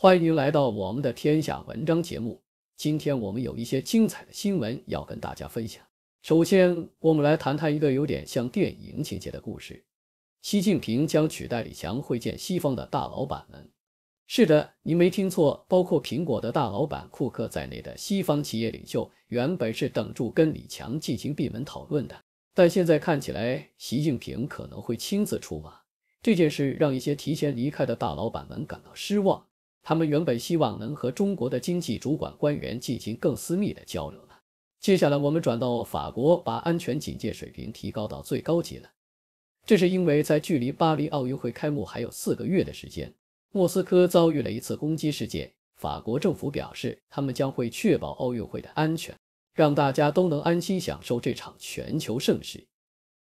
欢迎来到我们的天下文章节目。今天我们有一些精彩的新闻要跟大家分享。首先，我们来谈谈一个有点像电影情节的故事：习近平将取代李强会见西方的大老板们。是的，您没听错，包括苹果的大老板库克在内的西方企业领袖原本是等住跟李强进行闭门讨论的，但现在看起来，习近平可能会亲自出马。这件事让一些提前离开的大老板们感到失望。他们原本希望能和中国的经济主管官员进行更私密的交流了。接下来，我们转到法国，把安全警戒水平提高到最高级了。这是因为在距离巴黎奥运会开幕还有四个月的时间，莫斯科遭遇了一次攻击事件。法国政府表示，他们将会确保奥运会的安全，让大家都能安心享受这场全球盛事。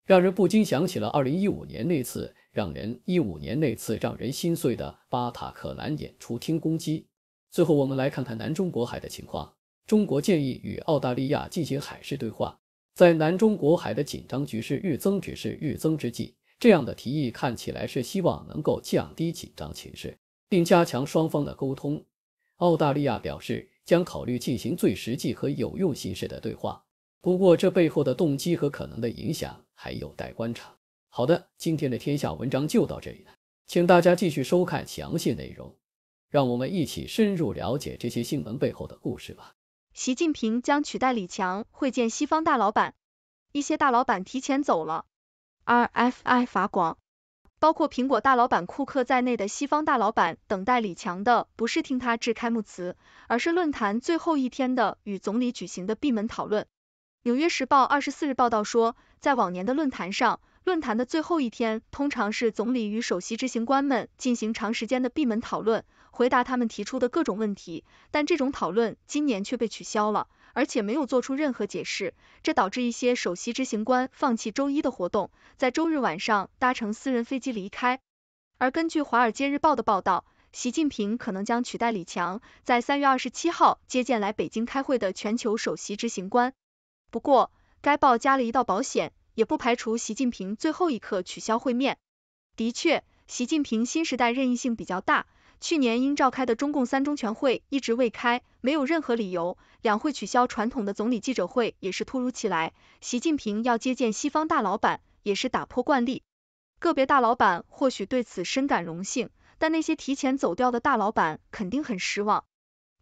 让人不禁想起了2015年那次。让人一五年那次让人心碎的巴塔克兰演出厅攻击。最后，我们来看看南中国海的情况。中国建议与澳大利亚进行海事对话，在南中国海的紧张局势日增只是日增之际，这样的提议看起来是希望能够降低紧张情势，并加强双方的沟通。澳大利亚表示将考虑进行最实际和有用形式的对话，不过这背后的动机和可能的影响还有待观察。好的，今天的天下文章就到这里了，请大家继续收看详细内容，让我们一起深入了解这些新闻背后的故事吧。习近平将取代李强会见西方大老板，一些大老板提前走了。RFI 法广，包括苹果大老板库克在内的西方大老板等待李强的不是听他致开幕词，而是论坛最后一天的与总理举行的闭门讨论。纽约时报二十四日报道说，在往年的论坛上，论坛的最后一天通常是总理与首席执行官们进行长时间的闭门讨论，回答他们提出的各种问题。但这种讨论今年却被取消了，而且没有做出任何解释，这导致一些首席执行官放弃周一的活动，在周日晚上搭乘私人飞机离开。而根据《华尔街日报》的报道，习近平可能将取代李强在三月二十七号接见来北京开会的全球首席执行官。不过，该报加了一道保险。也不排除习近平最后一刻取消会面。的确，习近平新时代任意性比较大，去年应召开的中共三中全会一直未开，没有任何理由。两会取消传统的总理记者会也是突如其来。习近平要接见西方大老板，也是打破惯例。个别大老板或许对此深感荣幸，但那些提前走掉的大老板肯定很失望。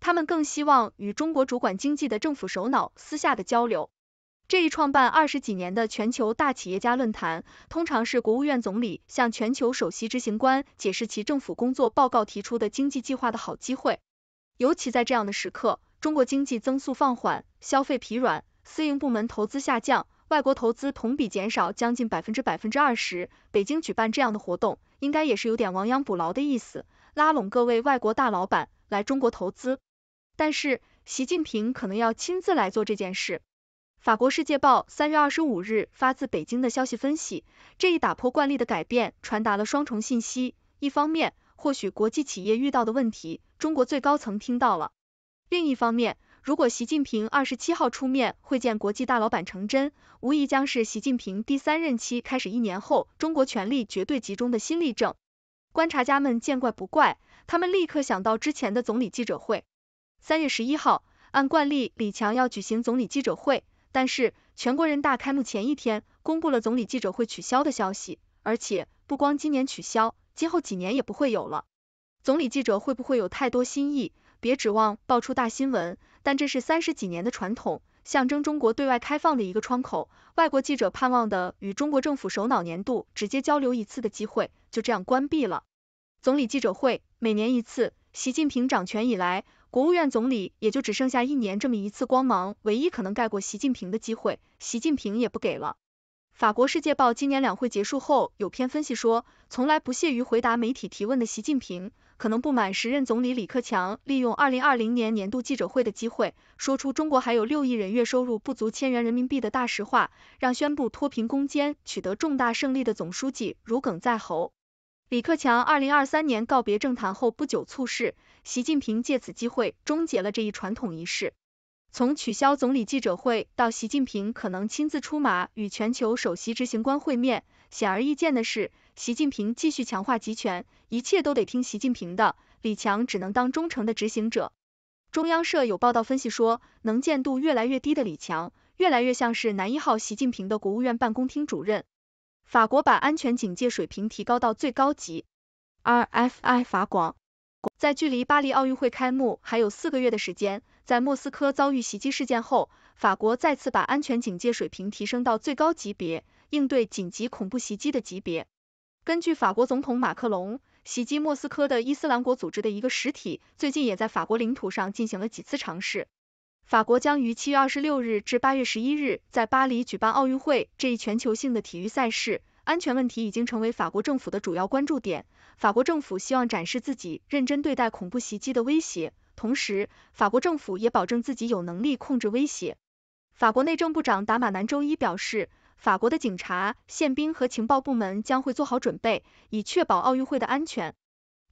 他们更希望与中国主管经济的政府首脑私下的交流。这一创办二十几年的全球大企业家论坛，通常是国务院总理向全球首席执行官解释其政府工作报告提出的经济计划的好机会。尤其在这样的时刻，中国经济增速放缓，消费疲软，私营部门投资下降，外国投资同比减少将近百分之百分之二十。北京举办这样的活动，应该也是有点亡羊补牢的意思，拉拢各位外国大老板来中国投资。但是，习近平可能要亲自来做这件事。法国世界报三月二十五日发自北京的消息分析，这一打破惯例的改变传达了双重信息：一方面，或许国际企业遇到的问题，中国最高层听到了；另一方面，如果习近平二十七号出面会见国际大老板成真，无疑将是习近平第三任期开始一年后中国权力绝对集中的新例证。观察家们见怪不怪，他们立刻想到之前的总理记者会。三月十一号，按惯例，李强要举行总理记者会。但是，全国人大开幕前一天，公布了总理记者会取消的消息，而且不光今年取消，今后几年也不会有了。总理记者会不会有太多新意？别指望爆出大新闻。但这是三十几年的传统，象征中国对外开放的一个窗口，外国记者盼望的与中国政府首脑年度直接交流一次的机会，就这样关闭了。总理记者会每年一次，习近平掌权以来。国务院总理也就只剩下一年这么一次光芒，唯一可能盖过习近平的机会，习近平也不给了。法国《世界报》今年两会结束后有篇分析说，从来不屑于回答媒体提问的习近平，可能不满时任总理李克强利用二零二零年年度记者会的机会，说出中国还有六亿人月收入不足千元人民币的大实话，让宣布脱贫攻坚取得重大胜利的总书记如鲠在喉。李克强二零二三年告别政坛后不久猝逝，习近平借此机会终结了这一传统仪式。从取消总理记者会到习近平可能亲自出马与全球首席执行官会面，显而易见的是，习近平继续强化集权，一切都得听习近平的。李强只能当忠诚的执行者。中央社有报道分析说，能见度越来越低的李强，越来越像是男一号习近平的国务院办公厅主任。法国把安全警戒水平提高到最高级。RFI 法广，在距离巴黎奥运会开幕还有四个月的时间，在莫斯科遭遇袭击事件后，法国再次把安全警戒水平提升到最高级别，应对紧急恐怖袭击的级别。根据法国总统马克龙，袭击莫斯科的伊斯兰国组织的一个实体，最近也在法国领土上进行了几次尝试。法国将于七月二十六日至八月十一日在巴黎举办奥运会，这一全球性的体育赛事，安全问题已经成为法国政府的主要关注点。法国政府希望展示自己认真对待恐怖袭击的威胁，同时，法国政府也保证自己有能力控制威胁。法国内政部长达马南周一表示，法国的警察、宪兵和情报部门将会做好准备，以确保奥运会的安全。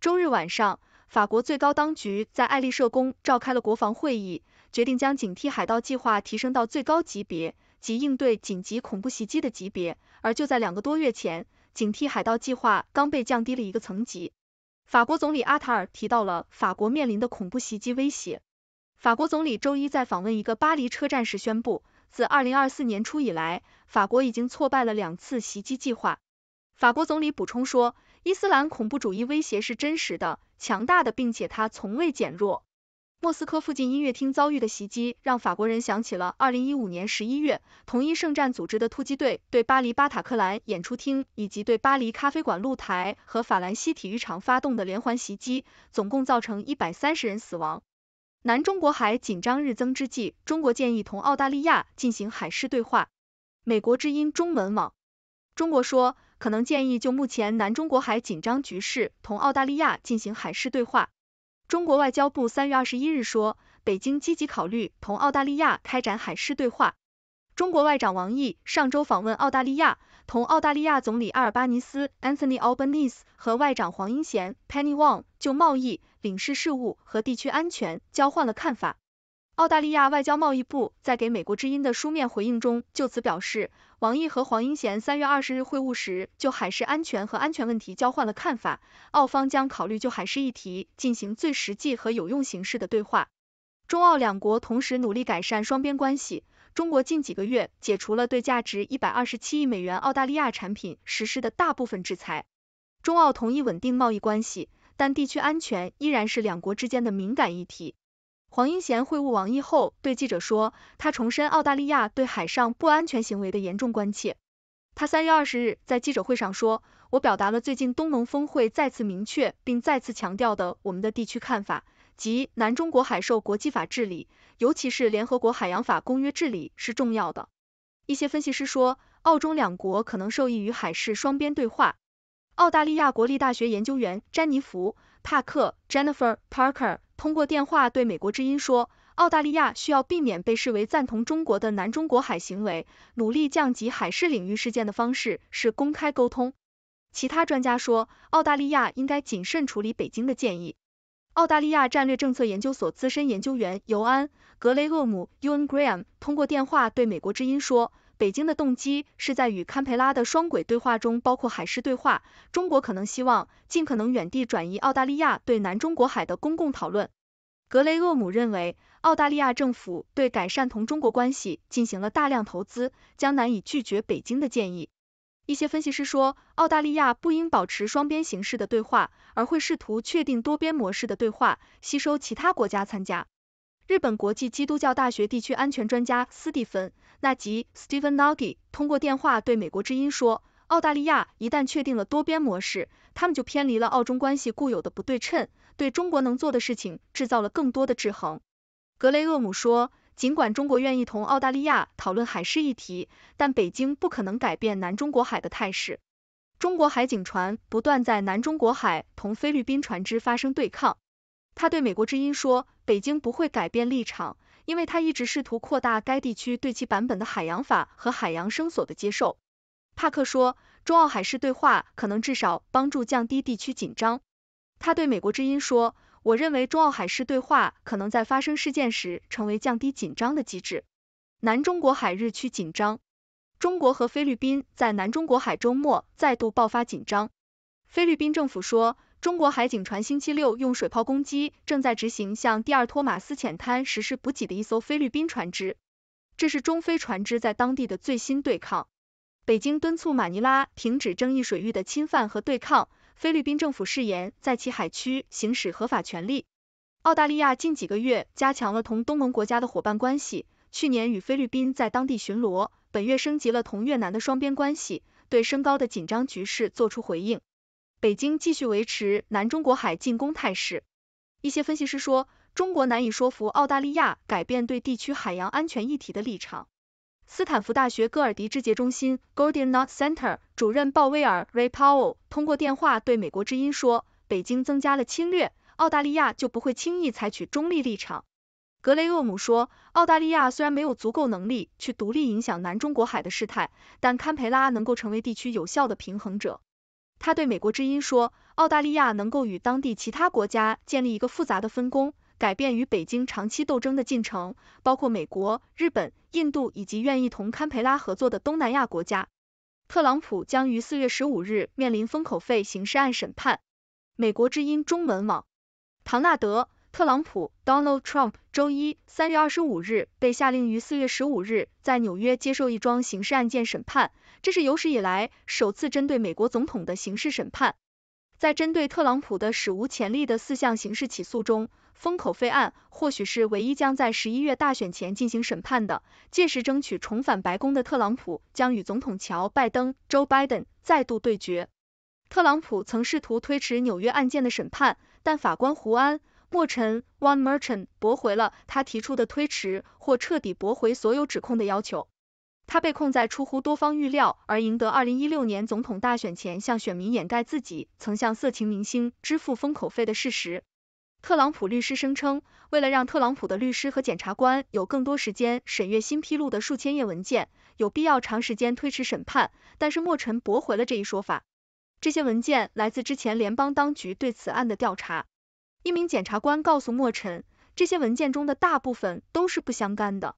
周日晚上，法国最高当局在爱丽舍宫召开了国防会议。决定将警惕海盗计划提升到最高级别，即应对紧急恐怖袭击的级别。而就在两个多月前，警惕海盗计划刚被降低了一个层级。法国总理阿塔尔提到了法国面临的恐怖袭击威胁。法国总理周一在访问一个巴黎车站时宣布，自2024年初以来，法国已经挫败了两次袭击计划。法国总理补充说，伊斯兰恐怖主义威胁是真实的、强大的，并且它从未减弱。莫斯科附近音乐厅遭遇的袭击，让法国人想起了二零一五年十一月，同一圣战组织的突击队对巴黎巴塔克兰演出厅以及对巴黎咖啡馆露台和法兰西体育场发动的连环袭击，总共造成一百三十人死亡。南中国海紧张日增之际，中国建议同澳大利亚进行海事对话。美国之音中文网，中国说可能建议就目前南中国海紧张局势同澳大利亚进行海事对话。中国外交部三月二十一日说，北京积极考虑同澳大利亚开展海事对话。中国外长王毅上周访问澳大利亚，同澳大利亚总理阿尔巴尼斯 Anthony Albanese 和外长黄英贤 Penny Wong 就贸易、领事事务和地区安全交换了看法。澳大利亚外交贸易部在给美国之音的书面回应中就此表示，王毅和黄英贤三月二十日会晤时就海事安全和安全问题交换了看法，澳方将考虑就海事议题进行最实际和有用形式的对话。中澳两国同时努力改善双边关系，中国近几个月解除了对价值一百二十七亿美元澳大利亚产品实施的大部分制裁。中澳同意稳定贸易关系，但地区安全依然是两国之间的敏感议题。黄英贤会晤王毅后对记者说，他重申澳大利亚对海上不安全行为的严重关切。他三月二十日在记者会上说：“我表达了最近东盟峰会再次明确并再次强调的我们的地区看法，即南中国海受国际法治理，尤其是联合国海洋法公约治理是重要的。”一些分析师说，澳中两国可能受益于海事双边对话。澳大利亚国立大学研究员詹妮弗。帕克 Jennifer Parker 通过电话对美国之音说，澳大利亚需要避免被视为赞同中国的南中国海行为，努力降级海事领域事件的方式是公开沟通。其他专家说，澳大利亚应该谨慎处理北京的建议。澳大利亚战略政策研究所资深研究员尤安·格雷厄姆 （Uan Graham） 通过电话对美国之音说。北京的动机是在与堪培拉的双轨对话中，包括海事对话。中国可能希望尽可能远地转移澳大利亚对南中国海的公共讨论。格雷厄姆认为，澳大利亚政府对改善同中国关系进行了大量投资，将难以拒绝北京的建议。一些分析师说，澳大利亚不应保持双边形式的对话，而会试图确定多边模式的对话，吸收其他国家参加。日本国际基督教大学地区安全专家斯蒂芬·纳吉 （Steven Nagi） 通过电话对美国之音说：“澳大利亚一旦确定了多边模式，他们就偏离了澳中关系固有的不对称，对中国能做的事情制造了更多的制衡。”格雷厄姆说：“尽管中国愿意同澳大利亚讨论海事议题，但北京不可能改变南中国海的态势。中国海警船不断在南中国海同菲律宾船只发生对抗。”他对美国之音说，北京不会改变立场，因为他一直试图扩大该地区对其版本的海洋法和海洋声索的接受。帕克说，中澳海事对话可能至少帮助降低地区紧张。他对美国之音说，我认为中澳海事对话可能在发生事件时成为降低紧张的机制。南中国海日趋紧张，中国和菲律宾在南中国海周末再度爆发紧张。菲律宾政府说。中国海警船星期六用水炮攻击正在执行向第二托马斯浅滩实施补给的一艘菲律宾船只，这是中菲船只在当地的最新对抗。北京敦促马尼拉停止争议水域的侵犯和对抗。菲律宾政府誓言在其海区行使合法权利。澳大利亚近几个月加强了同东盟国家的伙伴关系，去年与菲律宾在当地巡逻，本月升级了同越南的双边关系，对升高的紧张局势作出回应。北京继续维持南中国海进攻态势，一些分析师说，中国难以说服澳大利亚改变对地区海洋安全议题的立场。斯坦福大学戈尔迪智杰中心 g o r d o Not Center） 主任鲍威尔 （Ray Powell） 通过电话对美国之音说，北京增加了侵略，澳大利亚就不会轻易采取中立立场。格雷厄姆说，澳大利亚虽然没有足够能力去独立影响南中国海的事态，但堪培拉能够成为地区有效的平衡者。他对美国之音说，澳大利亚能够与当地其他国家建立一个复杂的分工，改变与北京长期斗争的进程，包括美国、日本、印度以及愿意同堪培拉合作的东南亚国家。特朗普将于四月十五日面临封口费刑事案审判。美国之音中文网，唐纳德。特朗普 Donald Trump 周一三月二十五日被下令于四月十五日在纽约接受一桩刑事案件审判，这是有史以来首次针对美国总统的刑事审判。在针对特朗普的史无前例的四项刑事起诉中，封口费案或许是唯一将在十一月大选前进行审判的。届时争取重返白宫的特朗普将与总统乔拜登 Joe Biden 再度对决。特朗普曾试图推迟纽约案件的审判，但法官胡安。莫陈 （One Merchant） 驳回了他提出的推迟或彻底驳回所有指控的要求。他被控在出乎多方预料而赢得二零一六年总统大选前，向选民掩盖自己曾向色情明星支付封口费的事实。特朗普律师声称，为了让特朗普的律师和检察官有更多时间审阅新披露的数千页文件，有必要长时间推迟审判，但是莫陈驳回了这一说法。这些文件来自之前联邦当局对此案的调查。一名检察官告诉莫尘，这些文件中的大部分都是不相干的。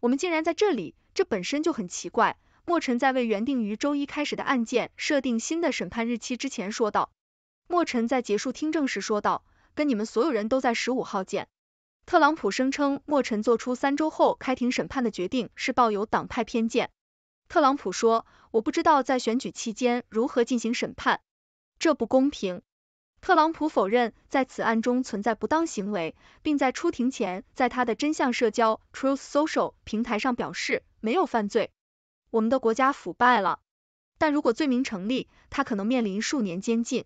我们竟然在这里，这本身就很奇怪。莫尘在为原定于周一开始的案件设定新的审判日期之前说道。莫尘在结束听证时说道，跟你们所有人都在十五号见。特朗普声称莫尘做出三周后开庭审判的决定是抱有党派偏见。特朗普说，我不知道在选举期间如何进行审判，这不公平。特朗普否认在此案中存在不当行为，并在出庭前在他的真相社交 Truth Social 平台上表示没有犯罪。我们的国家腐败了。但如果罪名成立，他可能面临数年监禁。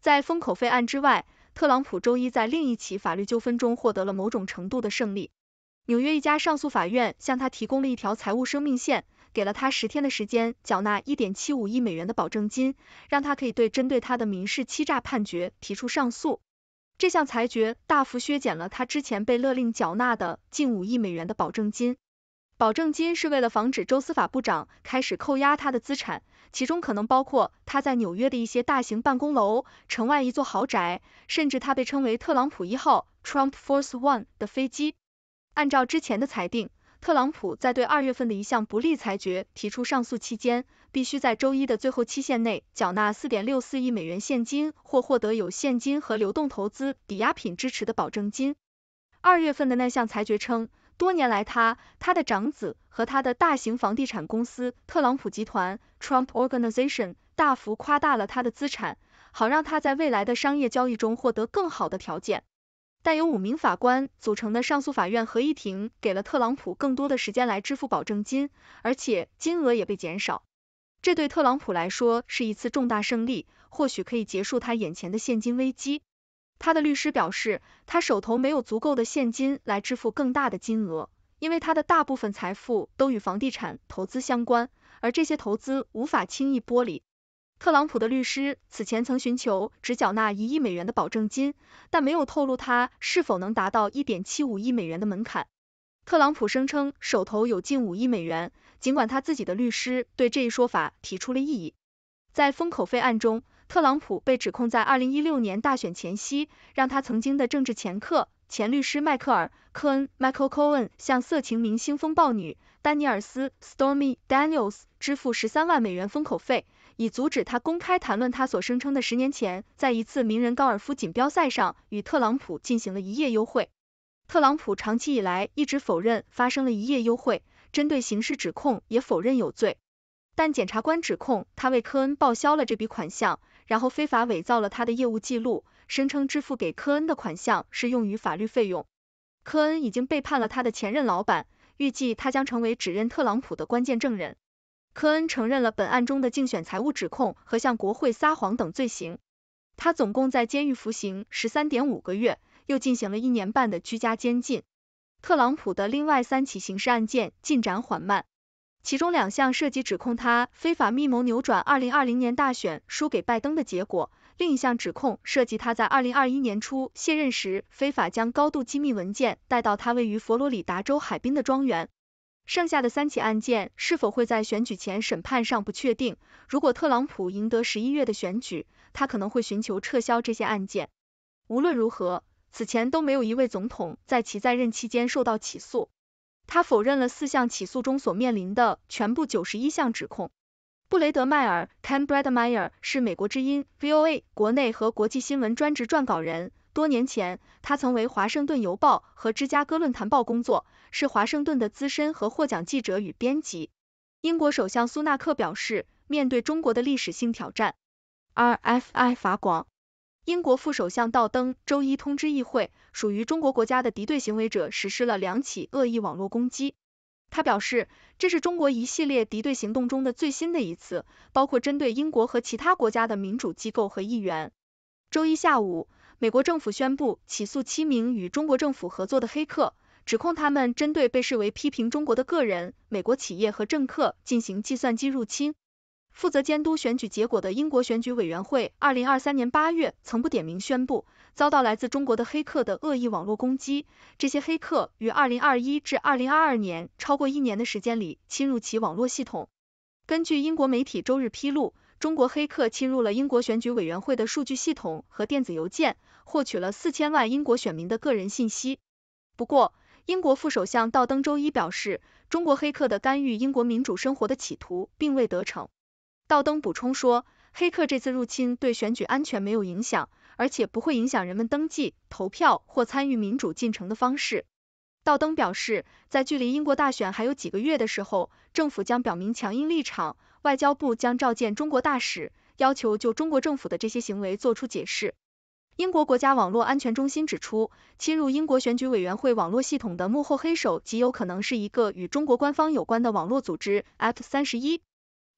在封口费案之外，特朗普周一在另一起法律纠纷中获得了某种程度的胜利。纽约一家上诉法院向他提供了一条财务生命线。给了他十天的时间缴纳一点七五亿美元的保证金，让他可以对针对他的民事欺诈判决提出上诉。这项裁决大幅削减了他之前被勒令缴纳的近五亿美元的保证金。保证金是为了防止州司法部长开始扣押他的资产，其中可能包括他在纽约的一些大型办公楼、城外一座豪宅，甚至他被称为“特朗普一号 ”（Trump f o r c e One） 的飞机。按照之前的裁定。特朗普在对二月份的一项不利裁决提出上诉期间，必须在周一的最后期限内缴纳四点六四亿美元现金，或获得有现金和流动投资抵押品支持的保证金。二月份的那项裁决称，多年来他、他的长子和他的大型房地产公司特朗普集团 （Trump Organization） 大幅夸大了他的资产，好让他在未来的商业交易中获得更好的条件。但由五名法官组成的上诉法院合议庭给了特朗普更多的时间来支付保证金，而且金额也被减少。这对特朗普来说是一次重大胜利，或许可以结束他眼前的现金危机。他的律师表示，他手头没有足够的现金来支付更大的金额，因为他的大部分财富都与房地产投资相关，而这些投资无法轻易剥离。特朗普的律师此前曾寻求只缴纳一亿美元的保证金，但没有透露他是否能达到一点七五亿美元的门槛。特朗普声称手头有近五亿美元，尽管他自己的律师对这一说法提出了异议。在封口费案中，特朗普被指控在二零一六年大选前夕，让他曾经的政治前客、前律师迈克尔·科恩 （Michael Cohen） 向色情明星风暴女丹尼尔斯 （Stormy Daniels） 支付十三万美元封口费。以阻止他公开谈论他所声称的十年前在一次名人高尔夫锦标赛上与特朗普进行了一夜幽会。特朗普长期以来一直否认发生了一夜幽会，针对刑事指控也否认有罪。但检察官指控他为科恩报销了这笔款项，然后非法伪造了他的业务记录，声称支付给科恩的款项是用于法律费用。科恩已经背叛了他的前任老板，预计他将成为指认特朗普的关键证人。科恩承认了本案中的竞选财务指控和向国会撒谎等罪行。他总共在监狱服刑十三点五个月，又进行了一年半的居家监禁。特朗普的另外三起刑事案件进展缓慢，其中两项涉及指控他非法密谋扭转二零二零年大选输给拜登的结果，另一项指控涉及他在二零二一年初卸任时非法将高度机密文件带到他位于佛罗里达州海滨的庄园。剩下的三起案件是否会在选举前审判尚不确定。如果特朗普赢得十一月的选举，他可能会寻求撤销这些案件。无论如何，此前都没有一位总统在其在任期间受到起诉。他否认了四项起诉中所面临的全部九十一项指控。布雷德迈尔 （Ken Bradmeyer） 是美国之音 （VOA） 国内和国际新闻专职撰稿人。多年前，他曾为《华盛顿邮报》和《芝加哥论坛报》工作，是华盛顿的资深和获奖记者与编辑。英国首相苏纳克表示，面对中国的历史性挑战。RFI 法广，英国副首相道登周一通知议会，属于中国国家的敌对行为者实施了两起恶意网络攻击。他表示，这是中国一系列敌对行动中的最新的一次，包括针对英国和其他国家的民主机构和议员。周一下午。美国政府宣布起诉七名与中国政府合作的黑客，指控他们针对被视为批评中国的个人、美国企业和政客进行计算机入侵。负责监督选举结果的英国选举委员会，二零二三年八月曾不点名宣布遭到来自中国的黑客的恶意网络攻击，这些黑客于二零二一至二零二二年超过一年的时间里侵入其网络系统。根据英国媒体周日披露。中国黑客侵入了英国选举委员会的数据系统和电子邮件，获取了四千万英国选民的个人信息。不过，英国副首相道登周一表示，中国黑客的干预英国民主生活的企图并未得逞。道登补充说，黑客这次入侵对选举安全没有影响，而且不会影响人们登记、投票或参与民主进程的方式。道登表示，在距离英国大选还有几个月的时候，政府将表明强硬立场，外交部将召见中国大使，要求就中国政府的这些行为做出解释。英国国家网络安全中心指出，侵入英国选举委员会网络系统的幕后黑手极有可能是一个与中国官方有关的网络组织 a p 三十一。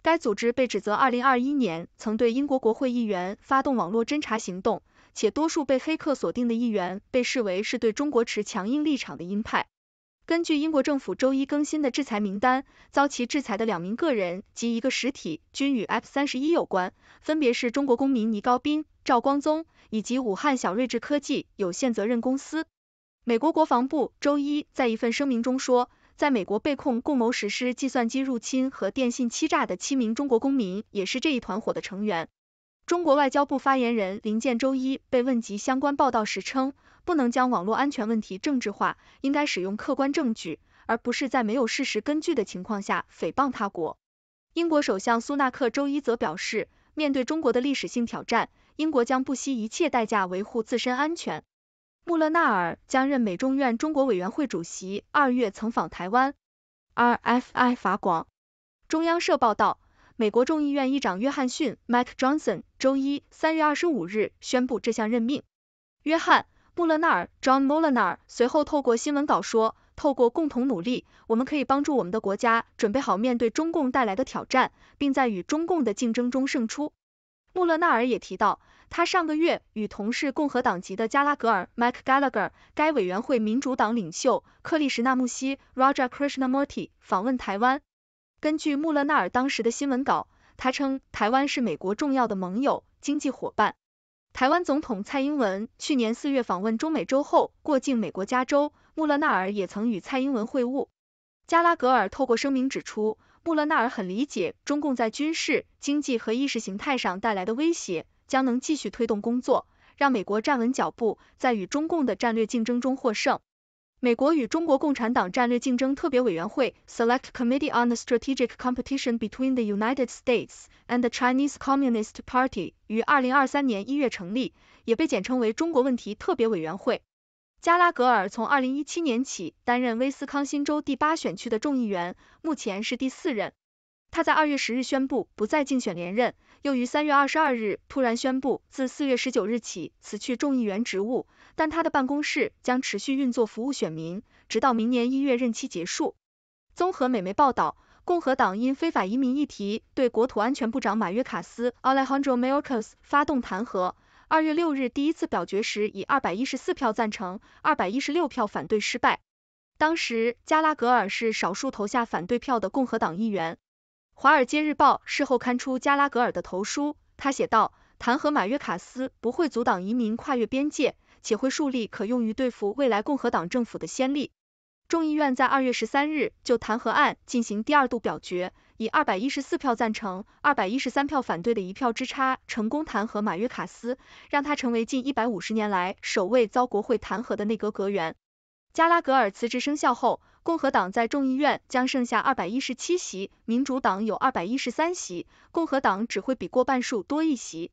该组织被指责2021年曾对英国国会议员发动网络侦查行动。且多数被黑客锁定的议员被视为是对中国持强硬立场的鹰派。根据英国政府周一更新的制裁名单，遭其制裁的两名个人及一个实体均与 F 三十一有关，分别是中国公民倪高斌、赵光宗以及武汉小睿智科技有限责任公司。美国国防部周一在一份声明中说，在美国被控共谋实施计算机入侵和电信欺诈的七名中国公民也是这一团伙的成员。中国外交部发言人林健周一被问及相关报道时称，不能将网络安全问题政治化，应该使用客观证据，而不是在没有事实根据的情况下诽谤他国。英国首相苏纳克周一则表示，面对中国的历史性挑战，英国将不惜一切代价维护自身安全。穆勒纳尔将任美众院中国委员会主席，二月曾访台湾。RFI 法广、中央社报道。美国众议院议长约翰逊 Mike Johnson 周一三月二十五日宣布这项任命。约翰·穆勒纳尔 John Mullinar 随后透过新闻稿说，透过共同努力，我们可以帮助我们的国家准备好面对中共带来的挑战，并在与中共的竞争中胜出。穆勒纳尔也提到，他上个月与同是共和党籍的加拉格尔 Mike Gallagher、该委员会民主党领袖克里什纳穆西 Rajar Krishnamurti 访问台湾。根据穆勒纳尔当时的新闻稿，他称台湾是美国重要的盟友、经济伙伴。台湾总统蔡英文去年四月访问中美洲后过境美国加州，穆勒纳尔也曾与蔡英文会晤。加拉格尔透过声明指出，穆勒纳尔很理解中共在军事、经济和意识形态上带来的威胁，将能继续推动工作，让美国站稳脚步，在与中共的战略竞争中获胜。美国与中国共产党战略竞争特别委员会 （Select Committee on the Strategic Competition Between the United States and the Chinese Communist Party） 于二零二三年一月成立，也被简称为中国问题特别委员会。加拉格尔从二零一七年起担任威斯康星州第八选区的众议员，目前是第四任。他在二月十日宣布不再竞选连任，又于三月二十二日突然宣布自四月十九日起辞去众议员职务。但他的办公室将持续运作，服务选民，直到明年一月任期结束。综合美媒报道，共和党因非法移民议题对国土安全部长马约卡斯 （Alejandro m a y o r c a s 发动弹劾。二月六日第一次表决时，以二百一十四票赞成、二百一十六票反对失败。当时加拉格尔是少数投下反对票的共和党议员。《华尔街日报》事后刊出加拉格尔的投书，他写道：“弹劾马约卡斯不会阻挡移民跨越边界。”且会树立可用于对付未来共和党政府的先例。众议院在二月十三日就弹劾案进行第二度表决，以二百一十四票赞成、二百一十三票反对的一票之差，成功弹劾马约卡斯，让他成为近一百五十年来首位遭国会弹劾的内阁阁员。加拉格尔辞职生效后，共和党在众议院将剩下二百一十七席，民主党有二百一十三席，共和党只会比过半数多一席。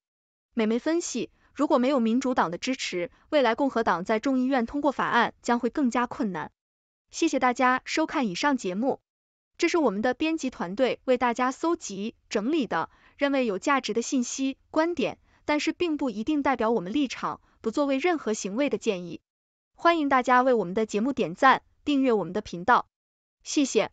美媒分析。如果没有民主党的支持，未来共和党在众议院通过法案将会更加困难。谢谢大家收看以上节目，这是我们的编辑团队为大家搜集整理的，认为有价值的信息、观点，但是并不一定代表我们立场，不作为任何行为的建议。欢迎大家为我们的节目点赞、订阅我们的频道，谢谢。